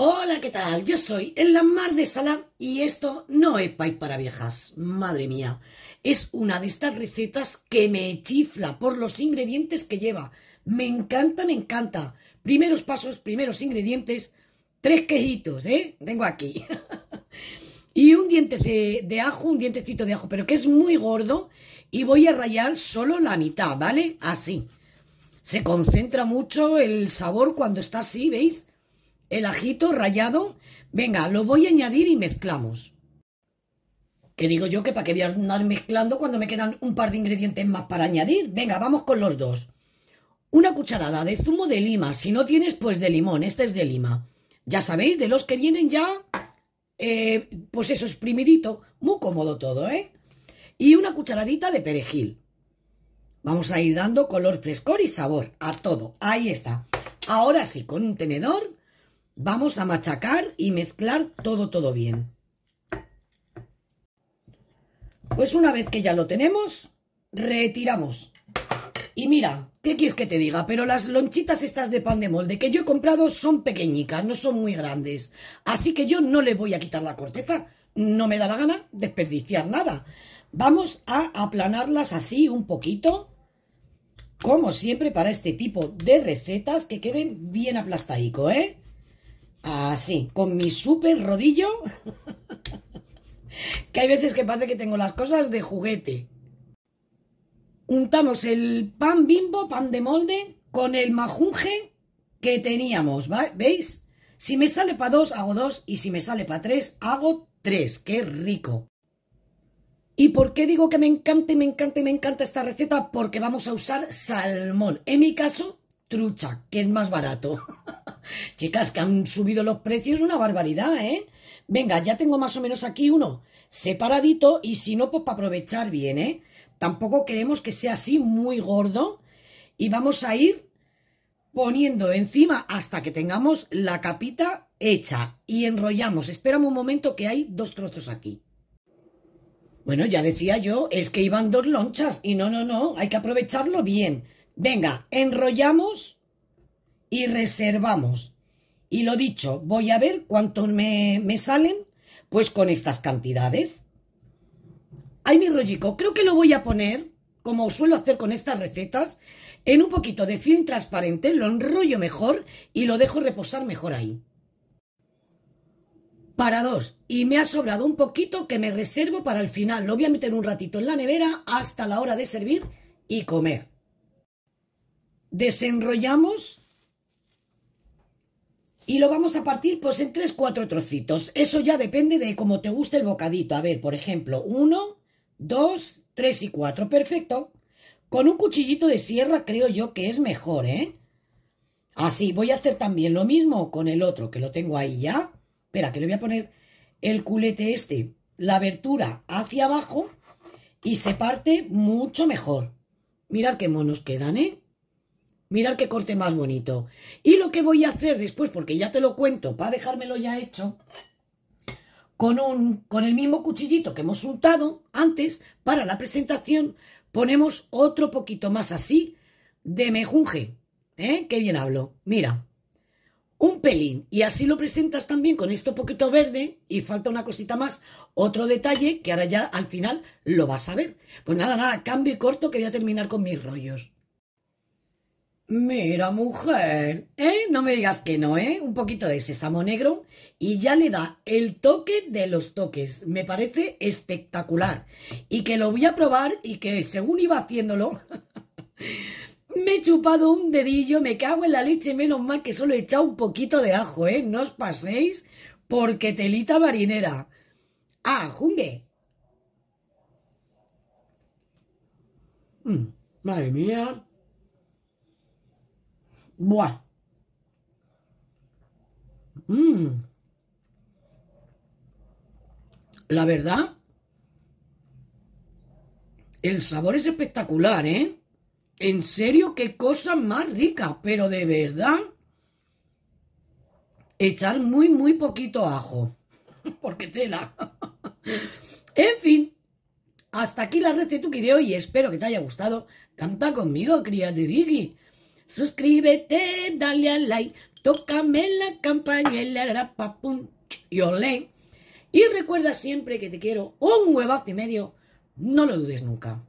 Hola, ¿qué tal? Yo soy El Mar de Sala y esto no es pay para viejas. Madre mía, es una de estas recetas que me chifla por los ingredientes que lleva. Me encanta, me encanta. Primeros pasos, primeros ingredientes, tres quejitos, ¿eh? Tengo aquí. y un diente de, de ajo, un dientecito de ajo, pero que es muy gordo y voy a rayar solo la mitad, ¿vale? Así. Se concentra mucho el sabor cuando está así, ¿veis? el ajito rallado. Venga, lo voy a añadir y mezclamos. Que digo yo que para qué voy a andar mezclando cuando me quedan un par de ingredientes más para añadir. Venga, vamos con los dos. Una cucharada de zumo de lima. Si no tienes, pues de limón. Este es de lima. Ya sabéis, de los que vienen ya, eh, pues eso, exprimidito. Muy cómodo todo, ¿eh? Y una cucharadita de perejil. Vamos a ir dando color, frescor y sabor a todo. Ahí está. Ahora sí, con un tenedor Vamos a machacar y mezclar todo, todo bien. Pues una vez que ya lo tenemos, retiramos. Y mira, ¿qué quieres que te diga? Pero las lonchitas estas de pan de molde que yo he comprado son pequeñicas, no son muy grandes. Así que yo no le voy a quitar la corteza. No me da la gana desperdiciar nada. Vamos a aplanarlas así un poquito. Como siempre para este tipo de recetas que queden bien aplastadico, ¿eh? Así, con mi super rodillo. que hay veces que parece que tengo las cosas de juguete. Untamos el pan bimbo, pan de molde, con el majunje que teníamos, ¿veis? Si me sale para dos, hago dos, y si me sale para tres, hago tres. ¡Qué rico! ¿Y por qué digo que me encanta y me encanta y me encanta esta receta? Porque vamos a usar salmón. En mi caso, trucha, que es más barato. Chicas, que han subido los precios una barbaridad, ¿eh? Venga, ya tengo más o menos aquí uno separadito y si no, pues para aprovechar bien, ¿eh? Tampoco queremos que sea así muy gordo y vamos a ir poniendo encima hasta que tengamos la capita hecha y enrollamos. Espérame un momento que hay dos trozos aquí. Bueno, ya decía yo, es que iban dos lonchas y no, no, no, hay que aprovecharlo bien. Venga, enrollamos y reservamos. Y lo dicho, voy a ver cuántos me, salen, pues con estas cantidades. Ay, mi rollico, creo que lo voy a poner, como suelo hacer con estas recetas, en un poquito de film transparente, lo enrollo mejor y lo dejo reposar mejor ahí. Para dos, y me ha sobrado un poquito que me reservo para el final. Lo voy a meter un ratito en la nevera hasta la hora de servir y comer. Desenrollamos y lo vamos a partir pues en tres, cuatro trocitos. Eso ya depende de cómo te guste el bocadito. A ver, por ejemplo, uno, dos, tres y cuatro. Perfecto. Con un cuchillito de sierra creo yo que es mejor, ¿eh? Así, voy a hacer también lo mismo con el otro, que lo tengo ahí ya. Espera, que le voy a poner el culete este, la abertura hacia abajo y se parte mucho mejor. Mirad qué monos quedan, ¿eh? Mirad qué corte más bonito. Y lo que voy a hacer después, porque ya te lo cuento, para dejármelo ya hecho, con, un, con el mismo cuchillito que hemos untado antes para la presentación, ponemos otro poquito más así de mejunje. ¿Eh? Qué bien hablo. Mira, un pelín. Y así lo presentas también con esto poquito verde y falta una cosita más, otro detalle que ahora ya al final lo vas a ver. Pues nada, nada, cambio y corto que voy a terminar con mis rollos. Mira, mujer, ¿eh? No me digas que no, ¿eh? Un poquito de sésamo negro y ya le da el toque de los toques. Me parece espectacular. Y que lo voy a probar y que según iba haciéndolo, me he chupado un dedillo, me cago en la leche, menos mal que solo he echado un poquito de ajo, ¿eh? No os paséis porque telita marinera. Ah, jungue. Mm, madre mía. Buah. Mm. La verdad, el sabor es espectacular, ¿eh? En serio, qué cosa más rica, pero de verdad, echar muy, muy poquito ajo, porque tela. en fin, hasta aquí la receta de hoy, espero que te haya gustado. Canta conmigo, Ricky. Suscríbete, dale al like, tócame la campaña, grapa, y olé. Y recuerda siempre que te quiero un huevazo y medio, no lo dudes nunca.